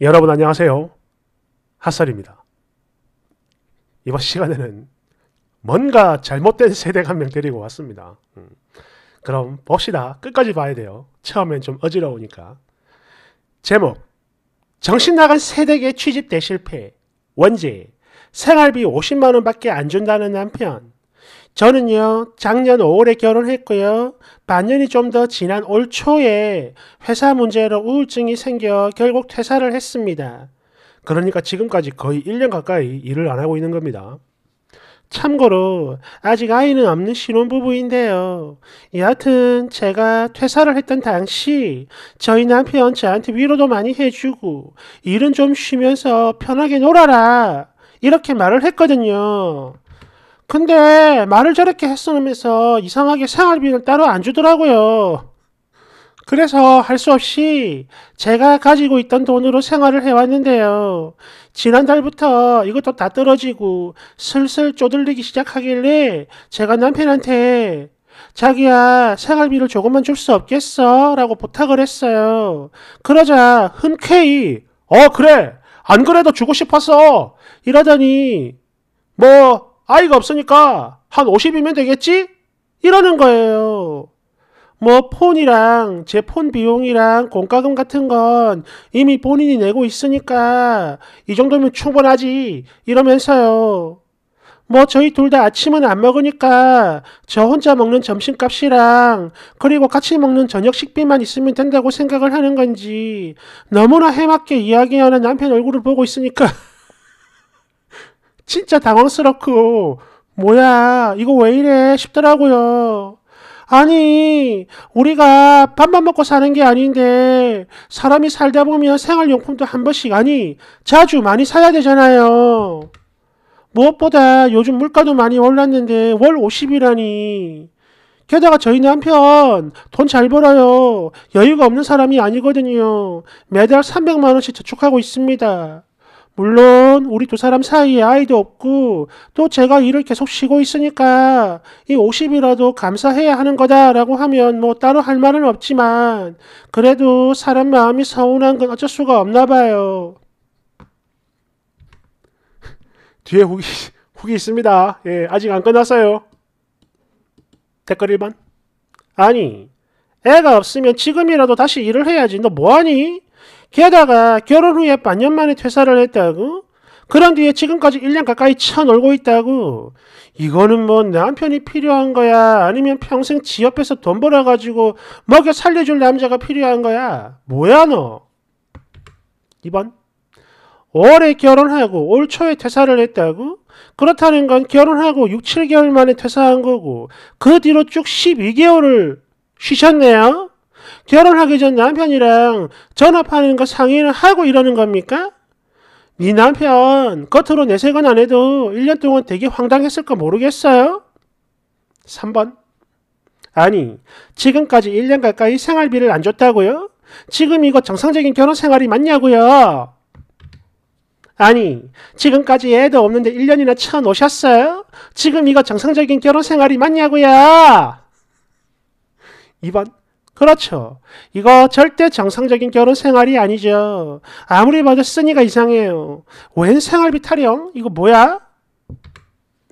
여러분 안녕하세요. 핫설입니다. 이번 시간에는 뭔가 잘못된 세대가 한명 데리고 왔습니다. 음. 그럼 봅시다. 끝까지 봐야 돼요. 처음엔 좀 어지러우니까. 제목 정신 나간 세대계 취집대 실패 원제 생활비 50만원밖에 안 준다는 남편 저는요, 작년 5월에 결혼했고요. 반년이 좀 더 지난 올 초에 회사 문제로 우울증이 생겨 결국 퇴사를 했습니다. 그러니까 지금까지 거의 1년 가까이 일을 안 하고 있는 겁니다. 참고로 아직 아이는 없는 신혼부부인데요. 여하튼 제가 퇴사를 했던 당시 저희 남편 저한테 위로도 많이 해주고 일은 좀 쉬면서 편하게 놀아라 이렇게 말을 했거든요. 근데 말을 저렇게 했으면서 이상하게 생활비를 따로 안 주더라고요. 그래서 할 수 없이 제가 가지고 있던 돈으로 생활을 해왔는데요. 지난달부터 이것도 다 떨어지고 슬슬 쪼들리기 시작하길래 제가 남편한테 자기야 생활비를 조금만 줄 수 없겠어? 라고 부탁을 했어요. 그러자 흔쾌히 어 그래 안 그래도 주고 싶었어 이러더니 뭐 아이가 없으니까 한 50이면 되겠지? 이러는 거예요. 뭐 폰이랑 제 폰 비용이랑 공과금 같은 건 이미 본인이 내고 있으니까 이 정도면 충분하지 이러면서요. 뭐 저희 둘 다 아침은 안 먹으니까 저 혼자 먹는 점심값이랑 그리고 같이 먹는 저녁 식비만 있으면 된다고 생각을 하는 건지 너무나 해맑게 이야기하는 남편 얼굴을 보고 있으니까 진짜 당황스럽고 뭐야 이거 왜 이래 싶더라고요. 아니, 우리가 밥만 먹고 사는 게 아닌데, 사람이 살다 보면 생활용품도 한 번씩, 아니, 자주 많이 사야 되잖아요. 무엇보다 요즘 물가도 많이 올랐는데, 월 50이라니. 게다가 저희 남편, 돈 잘 벌어요. 여유가 없는 사람이 아니거든요. 매달 300만원씩 저축하고 있습니다. 물론 우리 두 사람 사이에 아이도 없고 또 제가 일을 계속 쉬고 있으니까 이 50이라도 감사해야 하는 거다라고 하면 뭐 따로 할 말은 없지만 그래도 사람 마음이 서운한 건 어쩔 수가 없나 봐요. 뒤에 후기, 후기 있습니다. 예, 아직 안 끝났어요. 댓글 1번. 아니, 애가 없으면 지금이라도 다시 일을 해야지. 너 뭐하니? 게다가 결혼 후에 반년 만에 퇴사를 했다고? 그런 뒤에 지금까지 1년 가까이 쳐놀고 있다고? 이거는 뭐 남편이 필요한 거야? 아니면 평생 지 옆에서 돈 벌어가지고 먹여 살려줄 남자가 필요한 거야? 뭐야 너? 2번 올해 결혼하고 올 초에 퇴사를 했다고? 그렇다는 건 결혼하고 6, 7개월 만에 퇴사한 거고 그 뒤로 쭉 12개월을 쉬셨네요? 결혼하기 전 남편이랑 전화하는 거 상의를 하고 이러는 겁니까? 네 남편 겉으로 내색은 안 해도 1년 동안 되게 황당했을 거 모르겠어요? 3번 아니 지금까지 1년 가까이 생활비를 안 줬다고요? 지금 이거 정상적인 결혼 생활이 맞냐고요? 아니 지금까지 애도 없는데 1년이나 처음 오셨어요? 지금 이거 정상적인 결혼 생활이 맞냐고요? 2번 그렇죠. 이거 절대 정상적인 결혼 생활이 아니죠. 아무리 봐도 쓰니가 이상해요. 웬 생활비 타령? 이거 뭐야?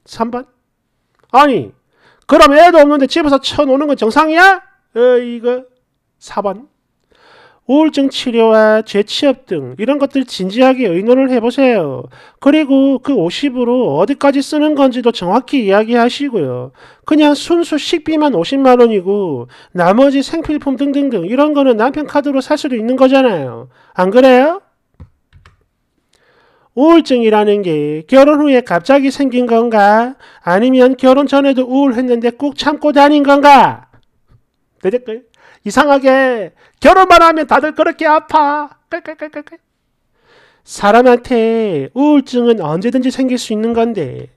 3번. 아니, 그럼 애도 없는데 집에서 쳐노는 건 정상이야? 어, 이거 4번. 우울증 치료와 재취업 등 이런 것들 진지하게 의논을 해보세요. 그리고 그 50으로 어디까지 쓰는 건지도 정확히 이야기하시고요. 그냥 순수 식비만 50만 원이고 나머지 생필품 등등등 이런 거는 남편 카드로 살 수도 있는 거잖아요. 안 그래요? 우울증이라는 게 결혼 후에 갑자기 생긴 건가? 아니면 결혼 전에도 우울했는데 꾹 참고 다닌 건가? 되겠까요 이상하게 결혼만 하면 다들 그렇게 아파. 사람한테 우울증은 언제든지 생길 수 있는 건데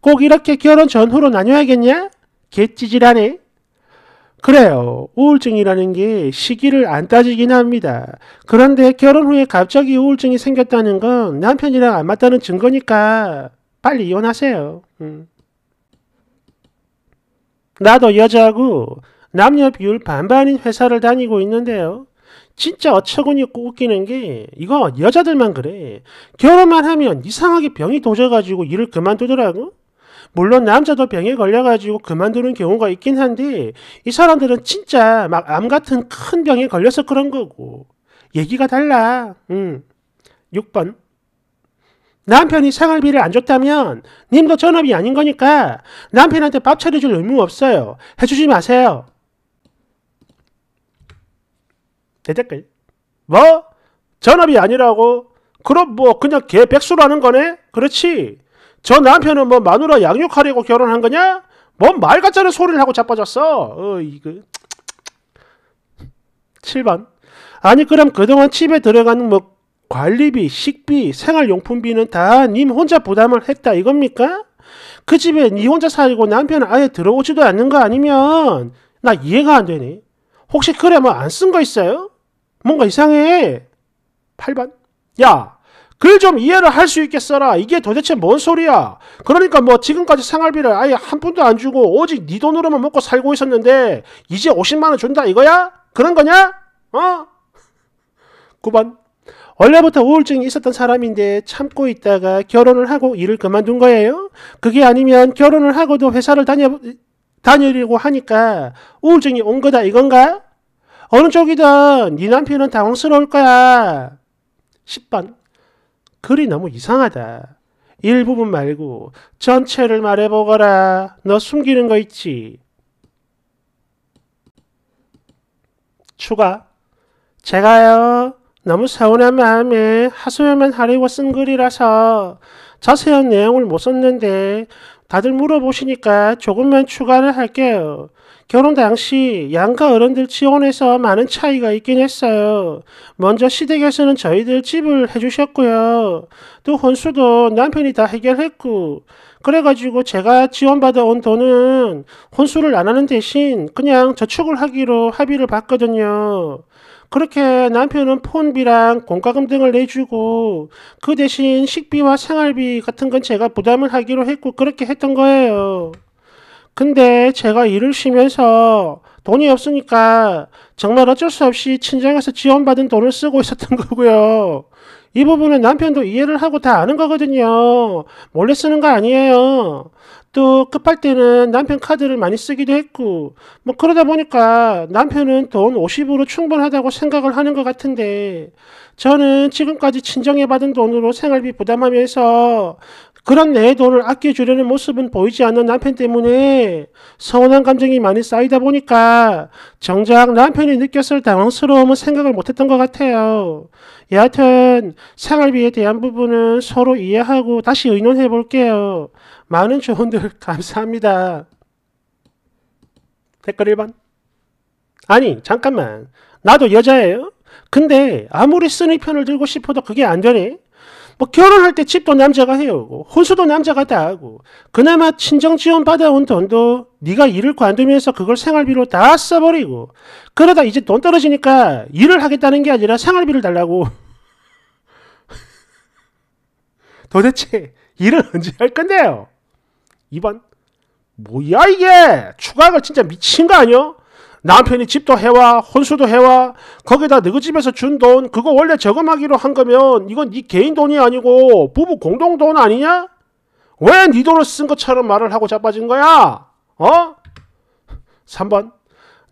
꼭 이렇게 결혼 전후로 나뉘어야겠냐? 개찌질하네. 그래요. 우울증이라는 게 시기를 안 따지긴 합니다. 그런데 결혼 후에 갑자기 우울증이 생겼다는 건 남편이랑 안 맞다는 증거니까 빨리 이혼하세요. 음. 나도 여자고 남녀 비율 반반인 회사를 다니고 있는데요. 진짜 어처구니 없고 웃기는 게 이거 여자들만 그래. 결혼만 하면 이상하게 병이 도져가지고 일을 그만두더라고. 물론 남자도 병에 걸려가지고 그만두는 경우가 있긴 한데 이 사람들은 진짜 막 암 같은 큰 병에 걸려서 그런 거고 얘기가 달라. 음. 6번 남편이 생활비를 안 줬다면 님도 전업이 아닌 거니까 남편한테 밥 차려줄 의무 없어요. 해주지 마세요. 대댓글. 뭐? 전업이 아니라고? 그럼 뭐 그냥 개 백수라는 거네? 그렇지. 저 남편은 뭐 마누라 양육하려고 결혼한 거냐? 뭔 말같잖아 소리를 하고 자빠졌어. 어, 이거. 그. 7번. 아니 그럼 그동안 집에 들어가는 뭐 관리비, 식비, 생활용품비는 다 님 혼자 부담을 했다 이겁니까? 그 집에 니 혼자 살고 남편은 아예 들어오지도 않는 거 아니면 나 이해가 안 되니? 혹시 그래 뭐 안 쓴 거 있어요? 뭔가 이상해. 8번. 야, 글 좀 이해를 할 수 있겠어라. 이게 도대체 뭔 소리야. 그러니까 뭐 지금까지 생활비를 아예 한 푼도 안 주고 오직 네 돈으로만 먹고 살고 있었는데 이제 50만 원 준다 이거야? 그런 거냐? 어? 9번. 원래부터 우울증이 있었던 사람인데 참고 있다가 결혼을 하고 일을 그만둔 거예요. 그게 아니면 결혼을 하고도 회사를 다녀 다니려고 하니까 우울증이 온 거다 이건가? 어느 쪽이든 네 남편은 당황스러울 거야. 10번. 글이 너무 이상하다. 일부분 말고 전체를 말해보거라. 너 숨기는 거 있지? 추가. 제가요. 너무 서운한 마음에 하소연만 하려고 쓴 글이라서 자세한 내용을 못 썼는데 다들 물어보시니까 조금만 추가를 할게요. 결혼 당시 양가 어른들 지원에서 많은 차이가 있긴 했어요. 먼저 시댁에서는 저희들 집을 해주셨고요. 또 혼수도 남편이 다 해결했고. 그래가지고 제가 지원받아온 돈은 혼수를 안 하는 대신 그냥 저축을 하기로 합의를 봤거든요. 그렇게 남편은 폰비랑 공과금 등을 내주고 그 대신 식비와 생활비 같은 건 제가 부담을 하기로 했고 그렇게 했던 거예요. 근데 제가 일을 쉬면서 돈이 없으니까 정말 어쩔 수 없이 친정에서 지원받은 돈을 쓰고 있었던 거고요. 이 부분은 남편도 이해를 하고 다 아는 거거든요. 몰래 쓰는 거 아니에요. 또 급할 때는 남편 카드를 많이 쓰기도 했고 뭐 그러다 보니까 남편은 돈 50으로 충분하다고 생각을 하는 것 같은데 저는 지금까지 친정에 받은 돈으로 생활비 부담하면서 그런 내 돈을 아껴주려는 모습은 보이지 않는 남편 때문에 서운한 감정이 많이 쌓이다 보니까 정작 남편이 느꼈을 당황스러움은 생각을 못했던 것 같아요. 여하튼 생활비에 대한 부분은 서로 이해하고 다시 의논해 볼게요. 많은 조언들 감사합니다. 댓글 1번 아니 잠깐만 나도 여자예요? 근데 아무리 쓰는 편을 들고 싶어도 그게 안 되네? 뭐 결혼할 때 집도 남자가 해오고 혼수도 남자가 다 하고 그나마 친정 지원 받아온 돈도 네가 일을 관두면서 그걸 생활비로 다 써버리고 그러다 이제 돈 떨어지니까 일을 하겠다는 게 아니라 생활비를 달라고 도대체 일을 언제 할 건데요? 이번 뭐야 이게 추가가 진짜 미친 거 아니야? 남편이 집도 해와 혼수도 해와 거기다 너희 집에서 준 돈 그거 원래 저금하기로 한 거면 이건 네 개인 돈이 아니고 부부 공동 돈 아니냐? 왜 네 돈을 쓴 것처럼 말을 하고 자빠진 거야? 어? 3번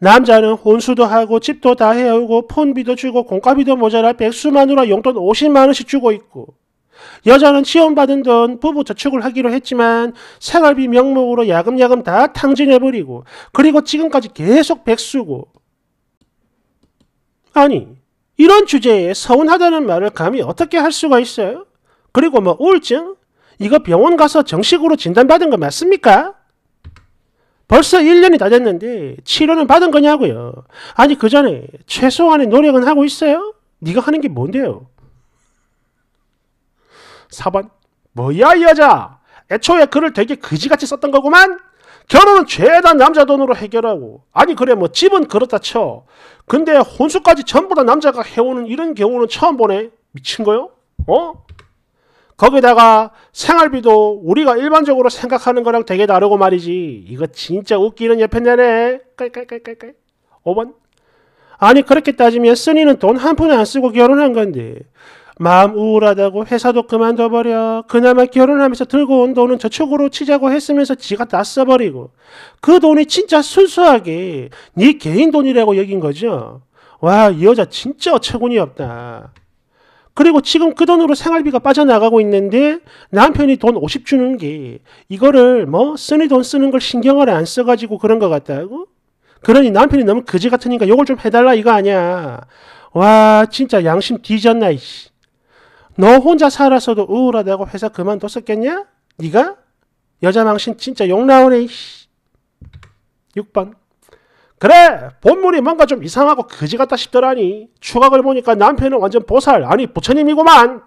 남자는 혼수도 하고 집도 다 해오고 폰비도 주고 공과비도 모자라 백수만으로 용돈 50만원씩 주고 있고 여자는 지원받은 돈 부부 저축을 하기로 했지만 생활비 명목으로 야금야금 다 탕진해버리고 그리고 지금까지 계속 백수고 아니 이런 주제에 서운하다는 말을 감히 어떻게 할 수가 있어요? 그리고 뭐 우울증? 이거 병원 가서 정식으로 진단받은 거 맞습니까? 벌써 1년이 다 됐는데 치료는 받은 거냐고요. 아니 그 전에 최소한의 노력은 하고 있어요? 네가 하는 게 뭔데요? 4번 뭐야 이 여자 애초에 글을 되게 그지같이 썼던 거구만 결혼은 죄다 남자 돈으로 해결하고 아니 그래 뭐 집은 그렇다 쳐 근데 혼수까지 전부 다 남자가 해오는 이런 경우는 처음 보네 미친 거요? 어? 거기다가 생활비도 우리가 일반적으로 생각하는 거랑 되게 다르고 말이지 이거 진짜 웃기는 예편자네 깔깔깔깔깔 5번 아니 그렇게 따지면 쓰니는 돈 한 푼 안 쓰고 결혼한 건데 마음 우울하다고 회사도 그만둬버려. 그나마 결혼하면서 들고 온 돈은 저축으로 치자고 했으면서 지가 다 써버리고. 그 돈이 진짜 순수하게 네 개인 돈이라고 여긴 거죠. 와, 이 여자 진짜 어처구니 없다. 그리고 지금 그 돈으로 생활비가 빠져나가고 있는데 남편이 돈 50 주는 게 이거를 뭐 쓰니 돈 쓰는 걸 신경을 안 써가지고 그런 것 같다고? 그러니 남편이 너무 그지 같으니까 욕을 좀 해달라 이거 아니야. 와 진짜 양심 뒤졌나 이씨. 너 혼자 살아서도 우울하다고 회사 그만뒀었겠냐? 네가? 여자 망신 진짜 욕 나오네. 6번 그래 본문이 뭔가 좀 이상하고 거지 같다 싶더라니 추각을 보니까 남편은 완전 보살 아니 부처님이구만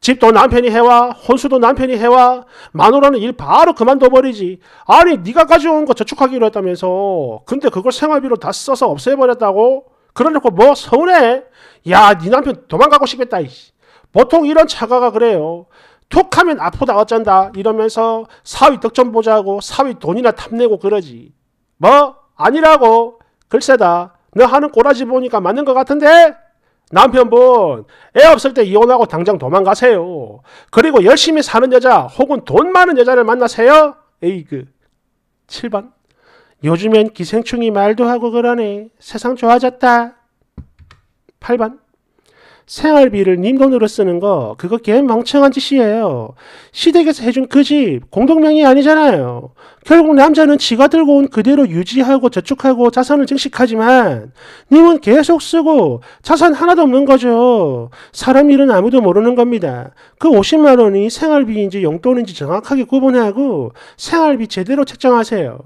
집도 남편이 해와 혼수도 남편이 해와 마누라는 일 바로 그만둬버리지 아니 네가 가져온 거 저축하기로 했다면서 근데 그걸 생활비로 다 써서 없애버렸다고 그러놓고 뭐 서운해 야네 남편 도망가고 싶겠다 이씨. 보통 이런 차가가 그래요. 툭 하면 아프다 어쩐다 이러면서 사위 득점 보자고 사위 돈이나 탐내고 그러지. 뭐? 아니라고. 글쎄다. 너 하는 꼬라지 보니까 맞는 것 같은데? 남편분, 애 없을 때 이혼하고 당장 도망가세요. 그리고 열심히 사는 여자 혹은 돈 많은 여자를 만나세요. 에이그. 7번. 요즘엔 기생충이 말도 하고 그러네. 세상 좋아졌다. 8번. 생활비를 님 돈으로 쓰는 거 그거 개멍청한 짓이에요. 시댁에서 해준 그 집 공동명의 아니잖아요. 결국 남자는 지가 들고 온 그대로 유지하고 저축하고 자산을 증식하지만 님은 계속 쓰고 자산 하나도 없는 거죠. 사람 일은 아무도 모르는 겁니다. 그 50만 원이 생활비인지 용돈인지 정확하게 구분하고 생활비 제대로 책정하세요.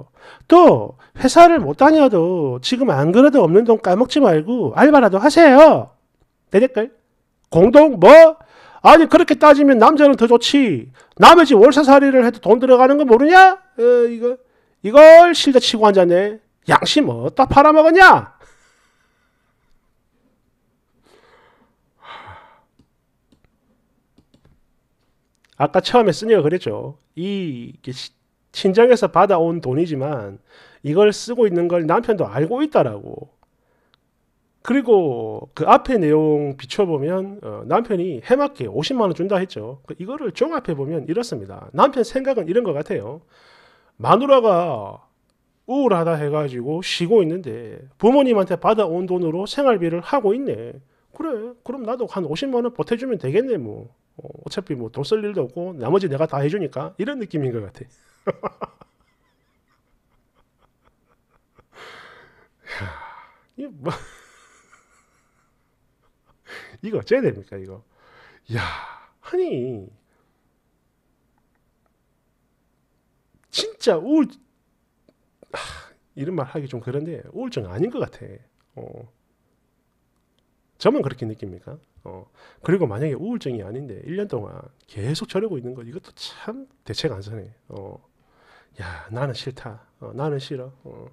또 회사를 못 다녀도 지금 안 그래도 없는 돈 까먹지 말고 알바라도 하세요. 대댓글 공동 뭐? 아니 그렇게 따지면 남자는 더 좋지 남의 집 월세살이를 해도 돈 들어가는 거 모르냐? 어, 이거 이걸 실드치고 앉았네 양심 어디다 팔아먹었냐? 아까 처음에 쓰니가 그랬죠. 이 친정에서 받아온 돈이지만 이걸 쓰고 있는 걸 남편도 알고 있다라고. 그리고 그 앞에 내용 비춰보면 어, 남편이 해맞게 50만 원 준다 했죠. 그 이거를 종합해 보면 이렇습니다. 남편 생각은 이런 것 같아요. 마누라가 우울하다 해가지고 쉬고 있는데 부모님한테 받아온 돈으로 생활비를 하고 있네. 그래, 그럼 나도 한 50만 원 보태주면 되겠네 뭐. 어, 어차피 뭐 돈 쓸 일도 없고 나머지 내가 다 해주니까 이런 느낌인 것 같아. 이뭐 이거 어째야 됩니까 이거 야 아니 진짜 우울 하, 이런 말 하기 좀 그런데 우울증 아닌 것 같아 어. 저만 그렇게 느낍니까? 어. 그리고 만약에 우울증이 아닌데 1년 동안 계속 저러고 있는 거 이것도 참 대책 안 서네 어. 야 나는 싫다 어, 나는 싫어 어.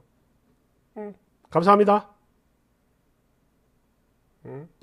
응. 감사합니다 응.